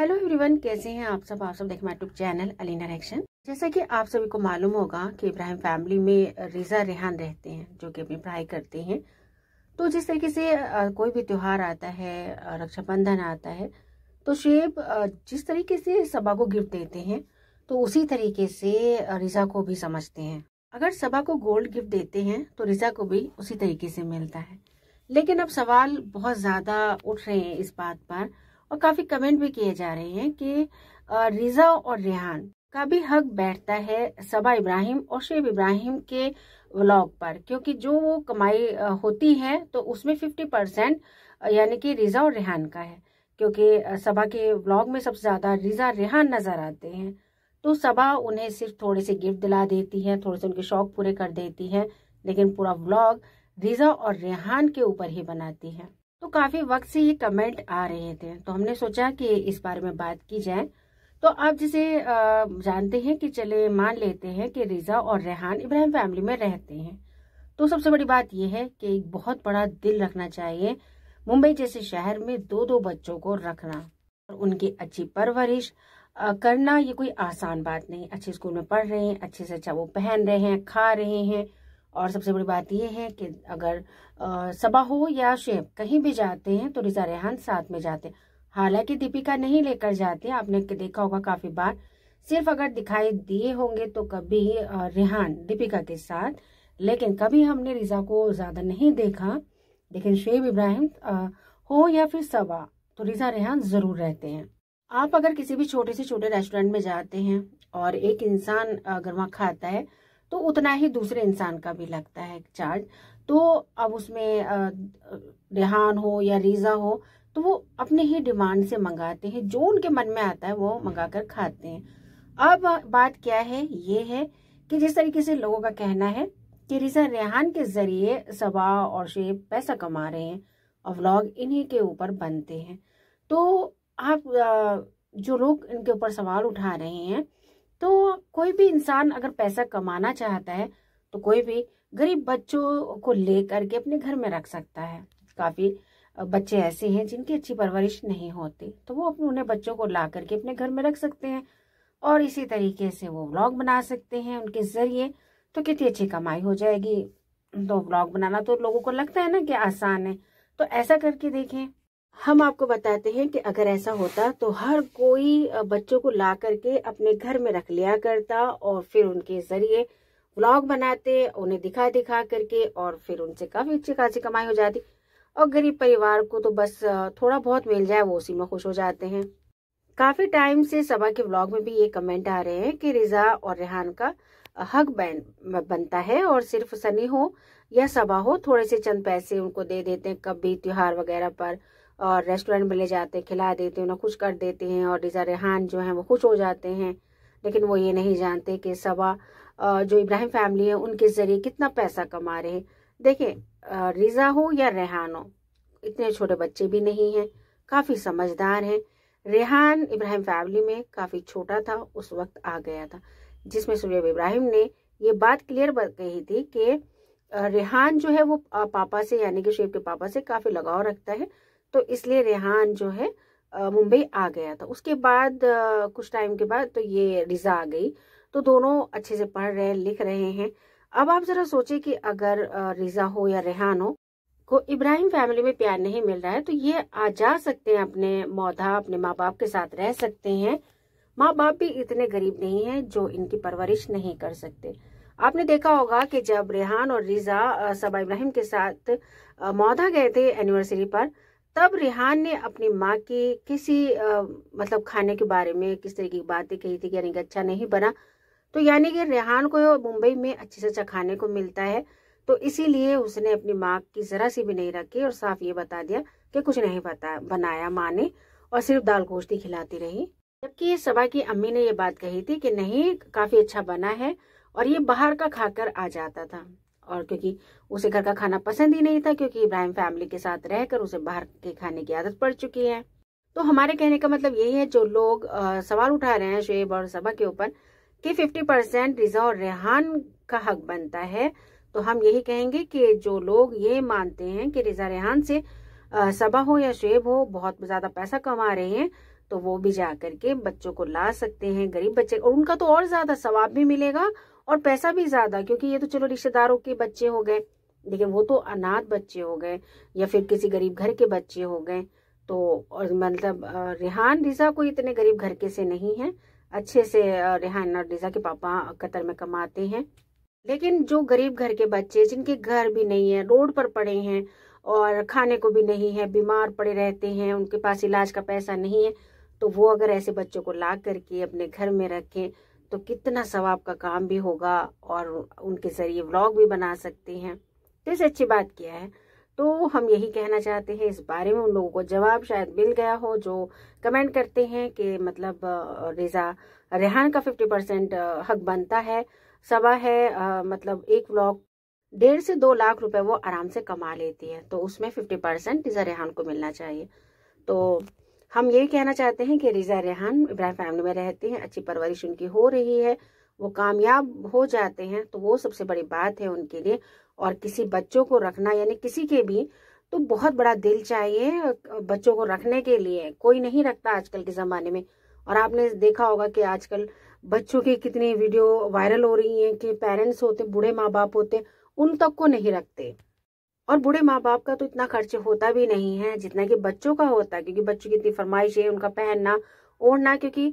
Hello everyone कैसे हैं आप सब आप सब देखें यूट्यूब चैनल अलीना रेक्शन जैसा कि आप सभी को मालूम होगा कि इब्राहिम फैमिली में रिजा रेहान रहते हैं जो कि अपनी पढ़ाई करते हैं तो जिस तरीके से कोई भी त्यौहार आता है रक्षाबंधन आता है तो शेब जिस तरीके से सभा को गिफ्ट देते हैं तो उसी तरीके से रिजा को भी समझते हैं अगर सभा को गोल्ड गिफ्ट देते हैं तो रिजा को भी उसी तरीके से मिलता है लेकिन अब सवाल बहुत ज़्यादा उठ रहे हैं इस बात पर और काफी कमेंट भी किए जा रहे हैं कि रिजा और रेहान का भी हक बैठता है सबा इब्राहिम और शेब इब्राहिम के व्लॉग पर क्योंकि जो वो कमाई होती है तो उसमें फिफ्टी परसेंट यानी कि रिजा और रेहान का है क्योंकि सबा के व्लॉग में सबसे ज़्यादा रिजा रेहान नज़र आते हैं तो सबा उन्हें सिर्फ थोड़े से गिफ्ट दिला देती है थोड़े से उनके शौक पूरे कर देती है लेकिन पूरा व्लॉग रिजा और रेहान के ऊपर ही बनाती है तो काफी वक्त से ये कमेंट आ रहे थे तो हमने सोचा कि इस बारे में बात की जाए तो आप जिसे जानते हैं कि चले मान लेते हैं कि रिजा और रेहान इब्राहिम फैमिली में रहते हैं तो सबसे बड़ी बात यह है कि एक बहुत बड़ा दिल रखना चाहिए मुंबई जैसे शहर में दो दो बच्चों को रखना और उनकी अच्छी परवरिश करना ये कोई आसान बात नहीं अच्छे स्कूल में पढ़ रहे हैं अच्छे से अच्छा वो पहन रहे हैं खा रहे हैं और सबसे बड़ी बात यह है कि अगर सबा हो या शेब कहीं भी जाते हैं तो रिजा रेहान साथ में जाते हैं हालांकि दीपिका नहीं लेकर जाते आपने देखा होगा काफी बार सिर्फ अगर दिखाई दिए होंगे तो कभी रेहान दीपिका के साथ लेकिन कभी हमने रिजा को ज्यादा नहीं देखा लेकिन शेब इब्राहिम हो या फिर सबा तो रिजा रेहान जरूर रहते हैं आप अगर किसी भी छोटे से छोटे रेस्टोरेंट में जाते हैं और एक इंसान अगर वहाँ खाता है तो उतना ही दूसरे इंसान का भी लगता है चार्ज तो अब उसमें रेहान हो या रीजा हो तो वो अपने ही डिमांड से मंगाते हैं जो उनके मन में आता है वो मंगा कर खाते हैं अब बात क्या है ये है कि जिस तरीके से लोगों का कहना है कि रीजा रेहान के जरिए सबा और शेब पैसा कमा रहे हैं और व्लॉग इन्हीं के ऊपर बनते हैं तो आप जो लोग इनके ऊपर सवाल उठा रहे हैं तो कोई भी इंसान अगर पैसा कमाना चाहता है तो कोई भी गरीब बच्चों को ले के अपने घर में रख सकता है काफ़ी बच्चे ऐसे हैं जिनकी अच्छी परवरिश नहीं होती तो वो अपने उन्हें बच्चों को ला करके अपने घर में रख सकते हैं और इसी तरीके से वो ब्लॉग बना सकते हैं उनके ज़रिए तो कितनी अच्छी कमाई हो जाएगी तो ब्लॉग बनाना तो लोगों को लगता है ना कि आसान है तो ऐसा करके देखें हम आपको बताते हैं कि अगर ऐसा होता तो हर कोई बच्चों को ला करके अपने घर में रख लिया करता और फिर उनके जरिए ब्लॉग बनाते उन्हें दिखा दिखा करके और फिर उनसे काफी अच्छी खासी कमाई हो जाती और गरीब परिवार को तो बस थोड़ा बहुत मिल जाए वो उसी में खुश हो जाते हैं काफी टाइम से सबा के ब्लॉग में भी ये कमेंट आ रहे हैं कि रिजा और रेहान का हक बैन बनता है और सिर्फ सनी हो या सबा हो थोड़े से चंद पैसे उनको दे देते हैं कभी त्योहार वगैरह पर और रेस्टोरेंट में ले जाते हैं खिला देते हैं उन्हें खुश कर देते हैं और रिजा रेहान जो हैं वो खुश हो जाते हैं लेकिन वो ये नहीं जानते कि सबा जो इब्राहिम फैमिली है उनके ज़रिए कितना पैसा कमा रहे हैं देखिए रिजा हो या रेहान हो इतने छोटे बच्चे भी नहीं हैं काफ़ी समझदार हैं रेहान इब्राहिम फैमिली में काफ़ी छोटा था उस वक्त आ गया था जिसमें सुरेब इब्राहिम ने ये बात क्लियर कही थी कि रेहान जो है वो पापा से यानी कि शेब के पापा से काफ़ी लगाव रखता है तो इसलिए रेहान जो है मुंबई आ गया था उसके बाद कुछ टाइम के बाद तो ये रिजा आ गई तो दोनों अच्छे से पढ़ रहे लिख रहे हैं अब आप जरा सोचे कि अगर रिजा हो या रेहान हो को इब्राहिम फैमिली में प्यार नहीं मिल रहा है तो ये आ जा सकते हैं अपने मौधा अपने माँ बाप के साथ रह सकते हैं माँ बाप भी इतने गरीब नहीं है जो इनकी परवरिश नहीं कर सकते आपने देखा होगा कि जब रेहान और रिजा सबा इब्राहिम के साथ मौधा गए थे एनिवर्सरी पर तब रिहान ने अपनी माँ के किसी आ, मतलब खाने के बारे में किस तरह की बातें कही थी यानी कि अच्छा नहीं बना तो यानी कि रिहान को मुंबई में अच्छे से अच्छा खाने को मिलता है तो इसीलिए उसने अपनी माँ की ज़रा सी भी नहीं रखी और साफ ये बता दिया कि कुछ नहीं बता बनाया माँ ने और सिर्फ दाल गोश्ती खिलाती रही जबकि सभा की अम्मी ने ये बात कही थी कि नहीं काफ़ी अच्छा बना है और ये बाहर का खाकर आ जाता था और क्योंकि उसे घर का खाना पसंद ही नहीं था क्योंकि इब्राहिम फैमिली के साथ रहकर उसे बाहर के खाने की आदत पड़ चुकी है तो हमारे कहने का मतलब यही है जो लोग आ, सवाल उठा रहे हैं शुएब और सबा के ऊपर कि 50 परसेंट रिजा और रेहान का हक बनता है तो हम यही कहेंगे कि जो लोग ये मानते हैं कि रिजा रेहान से सबा हो या शुएब हो बहुत ज्यादा पैसा कमा रहे हैं तो वो भी जा करके बच्चों को ला सकते हैं गरीब बच्चे और उनका तो और ज्यादा सवाब भी मिलेगा और पैसा भी ज्यादा क्योंकि ये तो चलो रिश्तेदारों के बच्चे हो गए लेकिन वो तो अनाथ बच्चे हो गए या फिर किसी गरीब घर के बच्चे हो गए तो और मतलब रिहान रिजा कोई इतने गरीब घर के से नहीं है अच्छे से रिहान और रिजा के पापा कतर में कमाते हैं लेकिन जो गरीब घर के बच्चे जिनके घर भी नहीं है रोड पर पड़े हैं और खाने को भी नहीं है बीमार पड़े रहते हैं उनके पास इलाज का पैसा नहीं है तो वो अगर ऐसे बच्चों को ला करके अपने घर में रखें तो कितना सवाब का काम भी होगा और उनके ज़रिए व्लॉग भी बना सकते हैं तो इस अच्छी बात क्या है तो हम यही कहना चाहते हैं इस बारे में उन लोगों को जवाब शायद मिल गया हो जो कमेंट करते हैं कि मतलब रिजा रेहान का फिफ्टी परसेंट हक बनता है सवा है मतलब एक व्लॉग डेढ़ से दो लाख रुपए वो आराम से कमा लेती है तो उसमें फिफ्टी परसेंट रिजा रेहान को मिलना चाहिए तो हम ये कहना चाहते हैं कि रिजा रेहान इब्राहिम फैमिली में रहते हैं अच्छी परवरिश उनकी हो रही है वो कामयाब हो जाते हैं तो वो सबसे बड़ी बात है उनके लिए और किसी बच्चों को रखना यानी किसी के भी तो बहुत बड़ा दिल चाहिए बच्चों को रखने के लिए कोई नहीं रखता आजकल के ज़माने में और आपने देखा होगा कि आजकल बच्चों की कितनी वीडियो वायरल हो रही हैं कि पेरेंट्स होते बूढ़े माँ बाप होते उन तक को नहीं रखते और बूढ़े माँ बाप का तो इतना खर्च होता भी नहीं है जितना कि बच्चों का होता है क्योंकि बच्चों की इतनी फरमाइश है उनका पहनना ओढ़ना क्योंकि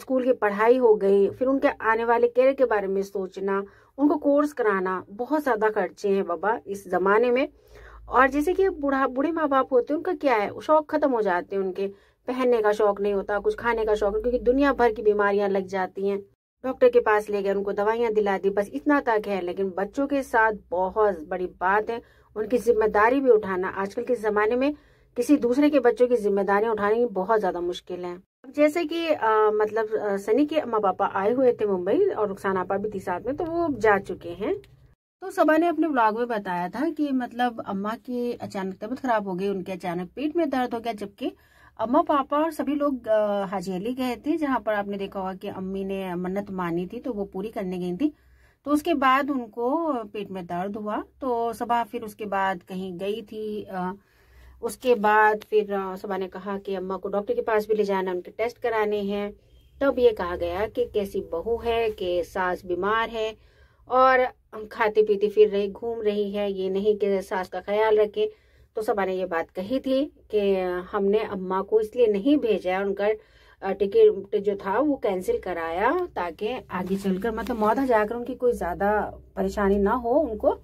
स्कूल की पढ़ाई हो गई फिर उनके आने वाले कैरियर के बारे में सोचना उनको कोर्स कराना बहुत ज़्यादा खर्चे हैं बाबा इस ज़माने में और जैसे कि बूढ़ा बूढ़े माँ बाप होते हैं उनका क्या है शौक खत्म हो जाते हैं उनके पहनने का शौक नहीं होता कुछ खाने का शौक क्योंकि दुनिया भर की बीमारियां लग जाती हैं डॉक्टर के पास ले गए उनको दवाइयां दिला दी बस इतना तक है लेकिन बच्चों के साथ बहुत बड़ी बात है उनकी जिम्मेदारी भी उठाना आजकल के जमाने में किसी दूसरे के बच्चों की जिम्मेदारियां उठानी बहुत ज्यादा मुश्किल है जैसे कि आ, मतलब सनी के अम्मा पापा आए हुए थे मुंबई और रुखसान आपा भी थी साथ में तो वो जा चुके हैं तो सबा ने अपने ब्लॉग में बताया था कि मतलब अम्मा की अचानक तबीयत खराब हो गई उनके अचानक पेट में दर्द हो गया जबकि अम्मा पापा और सभी लोग हाजी अली गए थे जहाँ पर आपने देखा होगा कि अम्मी ने मन्नत मानी थी तो वो पूरी करने गई थी तो उसके बाद उनको पेट में दर्द हुआ तो सबा फिर उसके बाद कहीं गई थी आ, उसके बाद फिर सबा ने कहा कि अम्मा को डॉक्टर के पास भी ले जाना उनके टेस्ट कराने हैं तब ये कहा गया कि कैसी बहू है कि सास बीमार है और खाते पीते फिर रही घूम रही है ये नहीं कि सास का ख्याल रखे तो सबा ने ये बात कही थी कि हमने अम्मा को इसलिए नहीं भेजा उनका टिकट जो था वो कैंसिल कराया ताकि आगे चलकर मतलब मौधा जाकर उनकी कोई ज़्यादा परेशानी ना हो उनको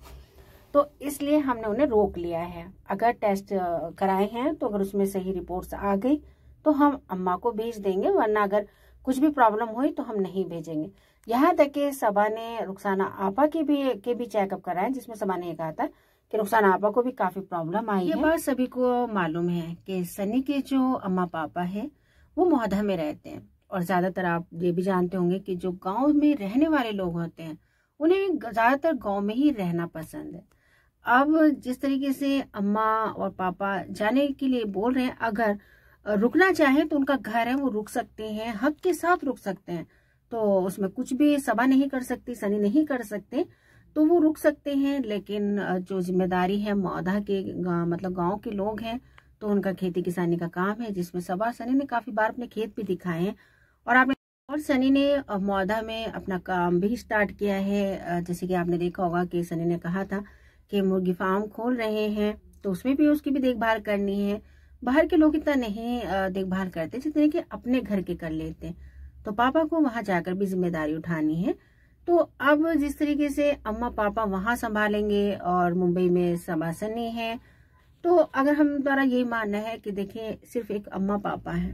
तो इसलिए हमने उन्हें रोक लिया है अगर टेस्ट कराए हैं तो अगर उसमें सही रिपोर्ट्स आ गई तो हम अम्मा को भेज देंगे वरना अगर कुछ भी प्रॉब्लम हुई तो हम नहीं भेजेंगे यहाँ तक कि सबा ने रुखसाना आपा के भी के भी चेकअप कराए जिसमें सबा ने कहा था कि रुखसाना आपा को भी काफी प्रॉब्लम आई ये है। बात सभी को मालूम है कि सनी के जो अम्मा पापा है वो मुहदा में रहते हैं और ज़्यादातर आप ये भी जानते होंगे कि जो गांव में रहने वाले लोग होते हैं उन्हें ज़्यादातर गांव में ही रहना पसंद है अब जिस तरीके से अम्मा और पापा जाने के लिए बोल रहे हैं अगर रुकना चाहे तो उनका घर है वो रुक सकते हैं हक के साथ रुक सकते हैं तो उसमें कुछ भी सभा नहीं कर सकती सनी नहीं कर सकते तो वो रुक सकते हैं लेकिन जो जिम्मेदारी है मौधा के मतलब गांव के लोग हैं तो उनका खेती किसानी का काम है जिसमें सबा सनी ने काफी बार अपने खेत भी दिखाए हैं और आपने और सनी ने मौदा में अपना काम भी स्टार्ट किया है जैसे कि आपने देखा होगा कि सनी ने कहा था कि मुर्गी फार्म खोल रहे हैं तो उसमें भी उसकी भी देखभाल करनी है बाहर के लोग इतना नहीं देखभाल करते जितने कि अपने घर के कर लेते हैं तो पापा को वहां जाकर भी जिम्मेदारी उठानी है तो अब जिस तरीके से अम्मा पापा वहां संभालेंगे और मुंबई में सबासनी है तो अगर हम द्वारा यही मानना है कि देखें सिर्फ एक अम्मा पापा हैं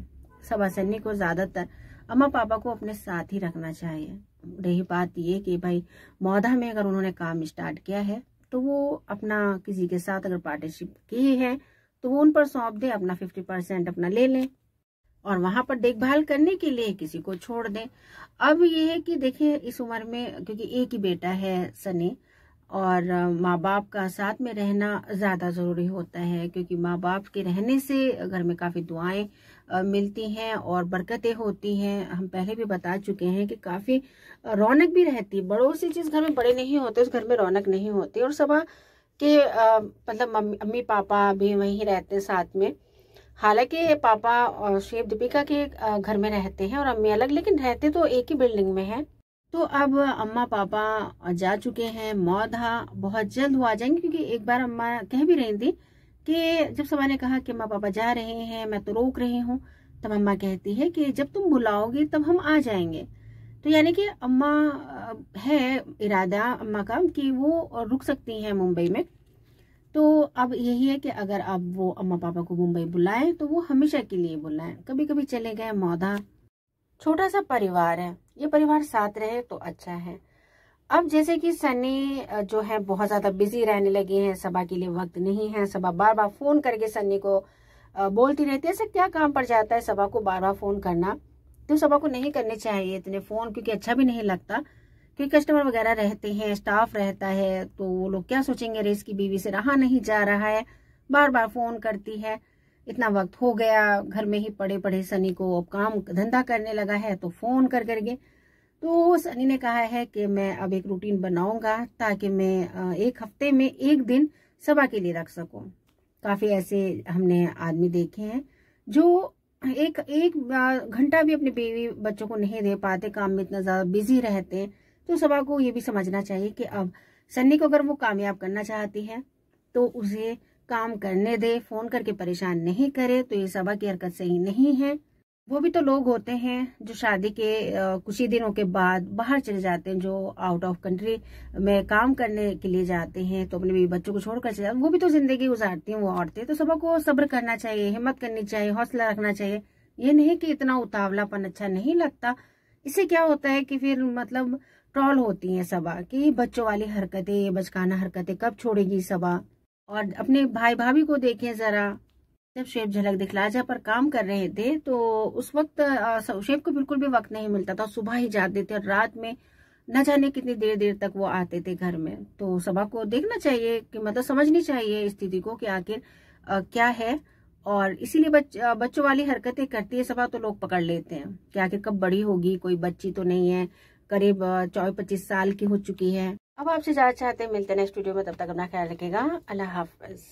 सवासनी को ज़्यादातर अम्मा पापा को अपने साथ ही रखना चाहिए रही बात ये कि भाई मौदा में अगर उन्होंने काम स्टार्ट किया है तो वो अपना किसी के साथ अगर पार्टनरशिप की है तो वो उन पर सौंप दे अपना फिफ्टी परसेंट अपना ले लें और वहां पर देखभाल करने के लिए किसी को छोड़ दें अब ये है कि देखिए इस उम्र में क्योंकि एक ही बेटा है सनी और माँ बाप का साथ में रहना ज़्यादा ज़रूरी होता है क्योंकि माँ बाप के रहने से घर में काफ़ी दुआएं मिलती हैं और बरकतें होती हैं हम पहले भी बता चुके हैं कि काफ़ी रौनक भी रहती है बड़ों से जिस घर में बड़े नहीं होते उस घर में रौनक नहीं होती और सबा के मतलब मम्मी अम्मी पापा भी वहीं रहते साथ में हालांकि पापा और शेब दीपिका के घर में रहते हैं और अम्मी अलग लेकिन रहते तो एक ही बिल्डिंग में हैं तो अब अम्मा पापा जा चुके हैं मौधा बहुत जल्द वो आ जाएंगे क्योंकि एक बार अम्मा कह भी रही थी कि जब सभा ने कहा कि अम्मा पापा जा रहे हैं मैं तो रोक रही हूँ तब अम्मा कहती है कि जब तुम बुलाओगे तब हम आ जाएंगे तो यानी कि अम्मा है इरादा अम्मा का कि वो रुक सकती हैं मुंबई में तो अब यही है कि अगर अब वो अम्मा पापा को मुंबई बुलाएं तो वो हमेशा के लिए बुलाएं कभी कभी चले गए मौधा छोटा सा परिवार है ये परिवार साथ रहे तो अच्छा है अब जैसे कि सन्नी जो है बहुत ज्यादा बिजी रहने लगे हैं सभा के लिए वक्त नहीं है सभा बार बार फोन करके सन्नी को बोलती रहती है ऐसा क्या काम पर जाता है सभा को बार बार फोन करना तो सभा को नहीं करने चाहिए इतने फोन क्योंकि अच्छा भी नहीं लगता क्योंकि कस्टमर वगैरह रहते हैं स्टाफ रहता है तो वो लोग क्या सोचेंगे अरे इसकी बीवी से रहा नहीं जा रहा है बार बार फोन करती है इतना वक्त हो गया घर में ही पड़े पड़े सनी को अब काम धंधा करने लगा है तो फोन कर करके तो सनी ने कहा है कि मैं अब एक रूटीन बनाऊंगा ताकि मैं एक हफ्ते में एक दिन सभा के लिए रख सकूं काफी ऐसे हमने आदमी देखे हैं जो एक एक घंटा भी अपने बेबी बच्चों को नहीं दे पाते काम में इतना ज्यादा बिजी रहते हैं तो सभा को ये भी समझना चाहिए कि अब सन्नी को अगर वो कामयाब करना चाहती है तो उसे काम करने दे फोन करके परेशान नहीं करे तो ये सभा की हरकत सही नहीं है वो भी तो लोग होते हैं जो शादी के कुछ ही दिनों के बाद बाहर चले जाते हैं जो आउट ऑफ कंट्री में काम करने के लिए जाते हैं तो अपने बच्चों को छोड़कर चले जाते वो भी तो जिंदगी गुजारती हैं वो औरतें तो सभा को सब्र करना चाहिए हिम्मत करनी चाहिए हौसला रखना चाहिए ये नहीं कि इतना उतावलापन अच्छा नहीं लगता इससे क्या होता है कि फिर मतलब ट्रॉल होती है सबा कि बच्चों वाली हरकतें बचकाना हरकतें कब छोड़ेगी सबा और अपने भाई भाभी को देखें ज़रा जब शेब झलक दिखलाजा पर काम कर रहे थे तो उस वक्त शेब को बिल्कुल भी वक्त नहीं मिलता था सुबह ही जाते थे और रात में न जाने कितनी देर देर तक वो आते थे घर में तो सभा को देखना चाहिए कि मतलब समझनी चाहिए स्थिति को कि आखिर क्या है और इसीलिए बच, बच्चों वाली हरकतें करती है सभा तो लोग पकड़ लेते हैं कि आखिर कब बड़ी होगी कोई बच्ची तो नहीं है करीब चौबीस पच्चीस साल की हो चुकी है अब आपसे ज्यादा चाहते हैं मिलते हैं नेक्स्ट वीडियो में तब तक अपना ख्याल रखेगा अल्लाह हाफिज